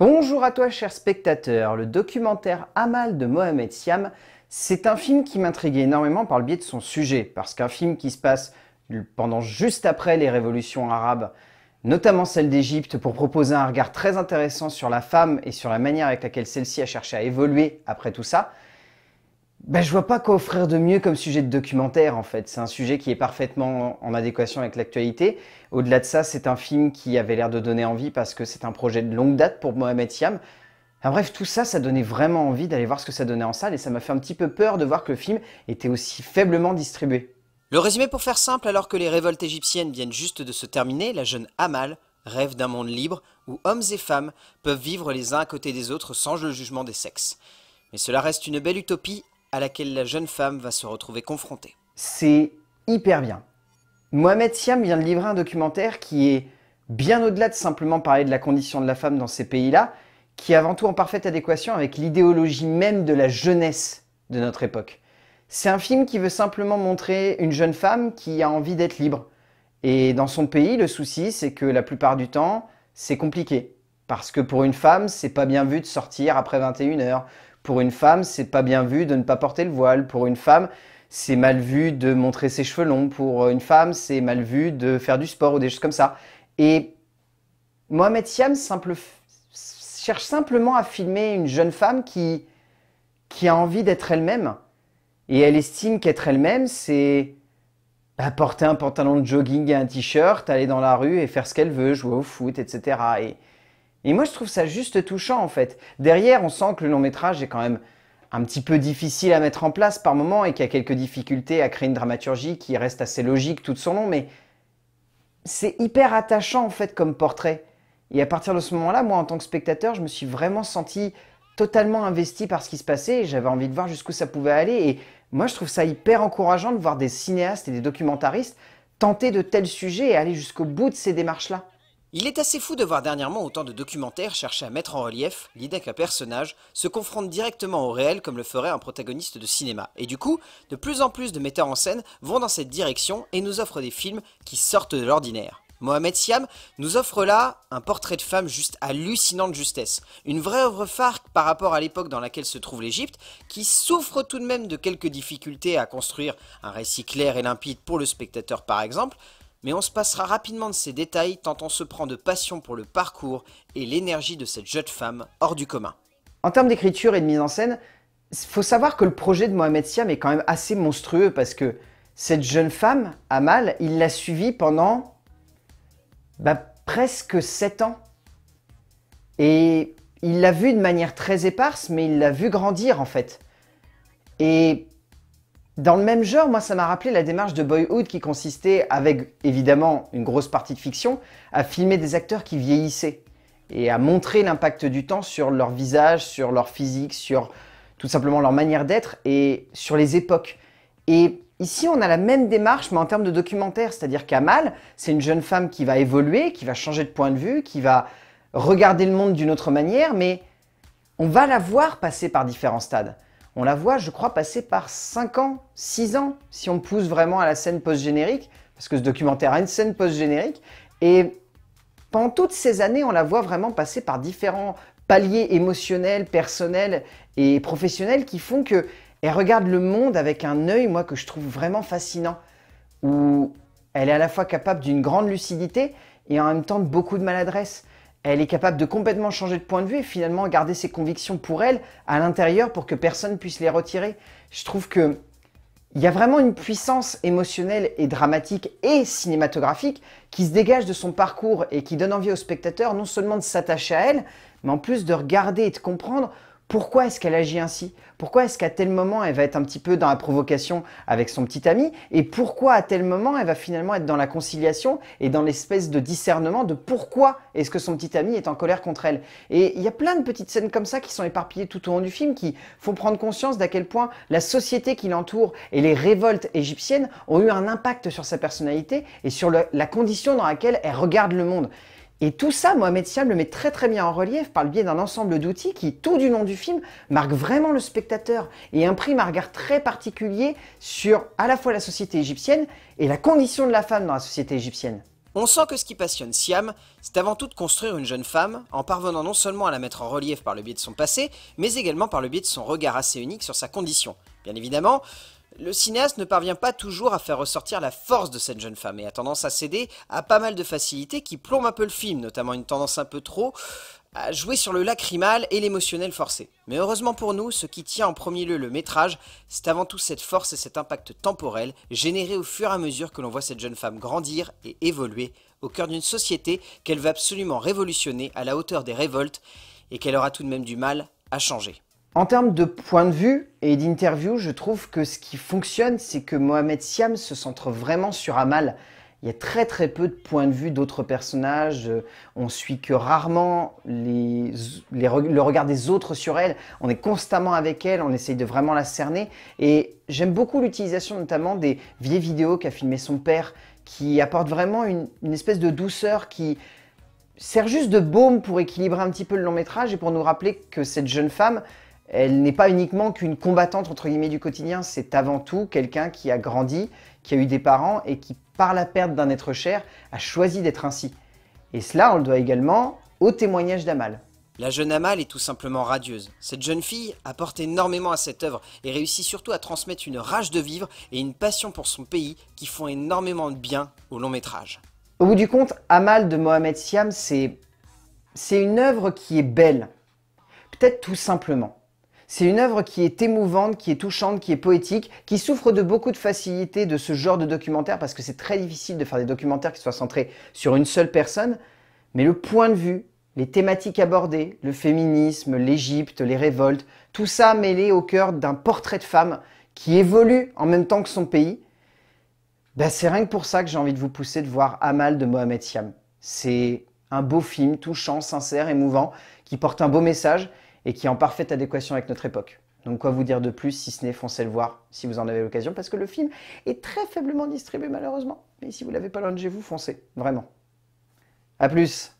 Bonjour à toi cher spectateur, le documentaire Amal de Mohamed Siam, c'est un film qui m'intriguait énormément par le biais de son sujet, parce qu'un film qui se passe pendant juste après les révolutions arabes, notamment celle d'Égypte, pour proposer un regard très intéressant sur la femme et sur la manière avec laquelle celle-ci a cherché à évoluer après tout ça, ben, je vois pas quoi offrir de mieux comme sujet de documentaire en fait. C'est un sujet qui est parfaitement en adéquation avec l'actualité. Au-delà de ça, c'est un film qui avait l'air de donner envie parce que c'est un projet de longue date pour Mohamed Siam. bref, tout ça, ça donnait vraiment envie d'aller voir ce que ça donnait en salle et ça m'a fait un petit peu peur de voir que le film était aussi faiblement distribué. Le résumé pour faire simple, alors que les révoltes égyptiennes viennent juste de se terminer, la jeune Amal rêve d'un monde libre où hommes et femmes peuvent vivre les uns à côté des autres sans le jugement des sexes. Mais cela reste une belle utopie à laquelle la jeune femme va se retrouver confrontée. C'est hyper bien. Mohamed Siam vient de livrer un documentaire qui est bien au-delà de simplement parler de la condition de la femme dans ces pays-là, qui est avant tout en parfaite adéquation avec l'idéologie même de la jeunesse de notre époque. C'est un film qui veut simplement montrer une jeune femme qui a envie d'être libre. Et dans son pays, le souci, c'est que la plupart du temps, c'est compliqué. Parce que pour une femme, c'est pas bien vu de sortir après 21h. Pour une femme, c'est pas bien vu de ne pas porter le voile. Pour une femme, c'est mal vu de montrer ses cheveux longs. Pour une femme, c'est mal vu de faire du sport ou des choses comme ça. Et Mohamed Siam simple, cherche simplement à filmer une jeune femme qui, qui a envie d'être elle-même. Et elle estime qu'être elle-même, c'est bah, porter un pantalon de jogging et un t-shirt, aller dans la rue et faire ce qu'elle veut, jouer au foot, etc. Et, et moi, je trouve ça juste touchant, en fait. Derrière, on sent que le long métrage est quand même un petit peu difficile à mettre en place par moment et qu'il y a quelques difficultés à créer une dramaturgie qui reste assez logique tout son long, mais c'est hyper attachant, en fait, comme portrait. Et à partir de ce moment-là, moi, en tant que spectateur, je me suis vraiment senti totalement investi par ce qui se passait et j'avais envie de voir jusqu'où ça pouvait aller. Et moi, je trouve ça hyper encourageant de voir des cinéastes et des documentaristes tenter de tels sujets et aller jusqu'au bout de ces démarches-là. Il est assez fou de voir dernièrement autant de documentaires chercher à mettre en relief l'idée qu'un personnage se confronte directement au réel comme le ferait un protagoniste de cinéma. Et du coup, de plus en plus de metteurs en scène vont dans cette direction et nous offrent des films qui sortent de l'ordinaire. Mohamed Siam nous offre là un portrait de femme juste hallucinant de justesse. Une vraie œuvre phare par rapport à l'époque dans laquelle se trouve l'Égypte, qui souffre tout de même de quelques difficultés à construire un récit clair et limpide pour le spectateur par exemple, mais on se passera rapidement de ces détails tant on se prend de passion pour le parcours et l'énergie de cette jeune femme hors du commun. En termes d'écriture et de mise en scène, faut savoir que le projet de Mohamed Siam est quand même assez monstrueux parce que cette jeune femme, Amal, il l'a suivie pendant bah, presque 7 ans. Et il l'a vue de manière très éparse, mais il l'a vue grandir en fait. Et dans le même genre, moi ça m'a rappelé la démarche de Boyhood qui consistait, avec évidemment une grosse partie de fiction, à filmer des acteurs qui vieillissaient et à montrer l'impact du temps sur leur visage, sur leur physique, sur tout simplement leur manière d'être et sur les époques. Et ici, on a la même démarche, mais en termes de documentaire, c'est-à-dire qu'Amal, c'est une jeune femme qui va évoluer, qui va changer de point de vue, qui va regarder le monde d'une autre manière, mais on va la voir passer par différents stades on la voit, je crois, passer par 5 ans, 6 ans, si on pousse vraiment à la scène post-générique, parce que ce documentaire a une scène post-générique, et pendant toutes ces années, on la voit vraiment passer par différents paliers émotionnels, personnels et professionnels qui font que elle regarde le monde avec un œil, moi, que je trouve vraiment fascinant, où elle est à la fois capable d'une grande lucidité et en même temps de beaucoup de maladresse. Elle est capable de complètement changer de point de vue et finalement garder ses convictions pour elle à l'intérieur pour que personne puisse les retirer. Je trouve que il y a vraiment une puissance émotionnelle et dramatique et cinématographique qui se dégage de son parcours et qui donne envie aux spectateurs non seulement de s'attacher à elle, mais en plus de regarder et de comprendre pourquoi est-ce qu'elle agit ainsi Pourquoi est-ce qu'à tel moment elle va être un petit peu dans la provocation avec son petit ami Et pourquoi à tel moment elle va finalement être dans la conciliation et dans l'espèce de discernement de pourquoi est-ce que son petit ami est en colère contre elle Et il y a plein de petites scènes comme ça qui sont éparpillées tout au long du film qui font prendre conscience d'à quel point la société qui l'entoure et les révoltes égyptiennes ont eu un impact sur sa personnalité et sur la condition dans laquelle elle regarde le monde. Et tout ça, Mohamed Siam le met très très bien en relief par le biais d'un ensemble d'outils qui, tout du long du film, marque vraiment le spectateur et imprime un regard très particulier sur à la fois la société égyptienne et la condition de la femme dans la société égyptienne. On sent que ce qui passionne Siam, c'est avant tout de construire une jeune femme, en parvenant non seulement à la mettre en relief par le biais de son passé, mais également par le biais de son regard assez unique sur sa condition. Bien évidemment, le cinéaste ne parvient pas toujours à faire ressortir la force de cette jeune femme et a tendance à céder à pas mal de facilités qui plombent un peu le film, notamment une tendance un peu trop à jouer sur le lacrymal et l'émotionnel forcé. Mais heureusement pour nous, ce qui tient en premier lieu le métrage, c'est avant tout cette force et cet impact temporel généré au fur et à mesure que l'on voit cette jeune femme grandir et évoluer au cœur d'une société qu'elle veut absolument révolutionner à la hauteur des révoltes et qu'elle aura tout de même du mal à changer. En termes de point de vue et d'interview, je trouve que ce qui fonctionne, c'est que Mohamed Siam se centre vraiment sur Amal. Il y a très très peu de points de vue d'autres personnages. On suit que rarement le regard des autres sur elle. On est constamment avec elle, on essaye de vraiment la cerner. Et j'aime beaucoup l'utilisation notamment des vieilles vidéos qu'a filmé son père, qui apporte vraiment une espèce de douceur qui sert juste de baume pour équilibrer un petit peu le long métrage et pour nous rappeler que cette jeune femme, elle n'est pas uniquement qu'une combattante entre guillemets du quotidien, c'est avant tout quelqu'un qui a grandi, qui a eu des parents et qui, par la perte d'un être cher, a choisi d'être ainsi. Et cela, on le doit également au témoignage d'Amal. La jeune Amal est tout simplement radieuse. Cette jeune fille apporte énormément à cette œuvre et réussit surtout à transmettre une rage de vivre et une passion pour son pays qui font énormément de bien au long métrage. Au bout du compte, Amal de Mohamed Siam, c'est une œuvre qui est belle. Peut-être tout simplement. C'est une œuvre qui est émouvante, qui est touchante, qui est poétique, qui souffre de beaucoup de facilité de ce genre de documentaire parce que c'est très difficile de faire des documentaires qui soient centrés sur une seule personne, mais le point de vue, les thématiques abordées, le féminisme, l'Égypte, les révoltes, tout ça mêlé au cœur d'un portrait de femme qui évolue en même temps que son pays, ben c'est rien que pour ça que j'ai envie de vous pousser de voir Amal de Mohamed Siam. C'est un beau film, touchant, sincère, émouvant, qui porte un beau message et qui est en parfaite adéquation avec notre époque. Donc quoi vous dire de plus si ce n'est foncez le voir si vous en avez l'occasion parce que le film est très faiblement distribué malheureusement. Mais si vous l'avez pas loin de chez vous, foncez, vraiment. A plus.